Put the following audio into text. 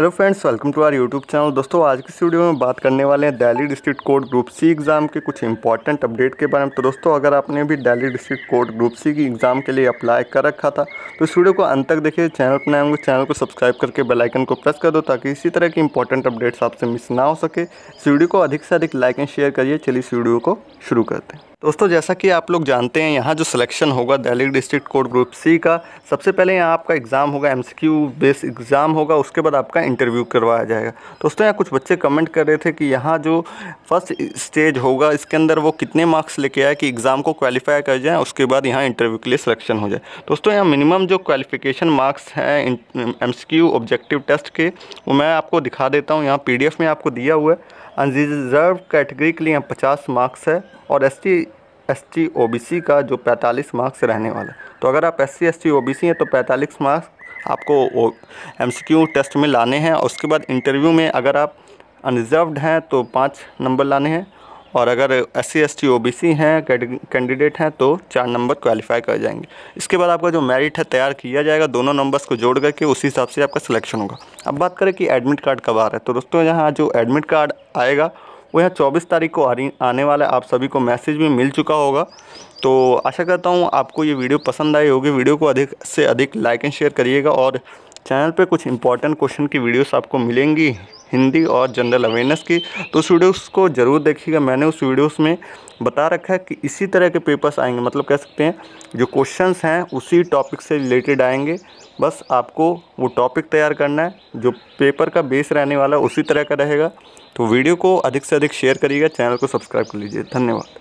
hello friends welcome to our YouTube channel दोस्तों आज की इस वीडियो में बात करने वाले हैं Delhi district court group C exam के कुछ इंपॉर्टेंट अपडेट के बारे में तो दोस्तों अगर आपने भी Delhi district court group C की एग्ज़ाम के लिए अप्लाई कर रखा था तो इस वीडियो को अंत तक देखिए चैनल पर नए चैनल को सब्सक्राइब करके बेलाइकन को प्रेस कर दो ताकि इसी तरह की इंपॉर्टेंट अपडेट्स आपसे मिस ना हो सके इस वीडियो को अधिक से अधिक लाइक एंड शेयर करिए चलिए इस वीडियो को शुरू करते हैं दोस्तों जैसा कि आप लोग जानते हैं यहाँ जो सिलेक्शन होगा Delhi district code group C का सबसे पहले यहाँ आपका एग्ज़ाम होगा एमसीक्यू बेस एग्ज़ाम होगा उसके बाद आपका इंटरव्यू करवाया जाएगा दोस्तों यहाँ कुछ बच्चे कमेंट कर रहे थे कि यहाँ जो फर्स्ट स्टेज होगा इसके अंदर वो कितने मार्क्स लेके आए कि एग्ज़ाम को क्वालिफाई कर जाए उसके बाद यहाँ इंटरव्यू के लिए सिलेक्शन हो जाए दोस्तों यहाँ मिनिमम जो क्वालिफिकेशन मार्क्स हैं एम ऑब्जेक्टिव टेस्ट के वो मैं आपको दिखा देता हूँ यहाँ पी में आपको दिया हुआ है अनरिजर्व कैटेगरी के लिए यहाँ पचास मार्क्स है और S T S T O B C का जो पैंतालीस मार्क्स रहने वाला है तो अगर आप S C S T O B C हैं तो पैंतालीस मार्क्स आपको एम सी क्यू टेस्ट में लाने हैं और उसके बाद इंटरव्यू में अगर आप अनरिजर्वड हैं तो पाँच नंबर लाने हैं और अगर S C S T O B C हैं कैंडिडेट हैं तो चार नंबर क्वालिफाई कर जाएंगे इसके बाद आपका जो मेरिट है तैयार किया जाएगा दोनों नंबर्स को जोड़ करके उसी हिसाब से आपका सिलेक्शन होगा अब बात करें कि एडमिट कार्ड कब आ रहा है तो दोस्तों यहाँ जो एडमिट कार्ड आएगा वो यहाँ चौबीस तारीख को आ रही आने वाला है आप सभी को मैसेज भी मिल चुका होगा तो आशा करता हूँ आपको ये वीडियो पसंद आई होगी वीडियो को अधिक से अधिक लाइक एंड शेयर करिएगा और चैनल पे कुछ इंपॉर्टेंट क्वेश्चन की वीडियोस आपको मिलेंगी हिंदी और जनरल अवेयरनेस की तो उस वीडियोस को ज़रूर देखिएगा मैंने उस वीडियोस में बता रखा है कि इसी तरह के पेपर्स आएंगे मतलब कह सकते हैं जो क्वेश्चंस हैं उसी टॉपिक से रिलेटेड आएंगे बस आपको वो टॉपिक तैयार करना है जो पेपर का बेस रहने वाला है उसी तरह का रहेगा तो वीडियो को अधिक से अधिक शेयर करिएगा चैनल को सब्सक्राइब कर लीजिए धन्यवाद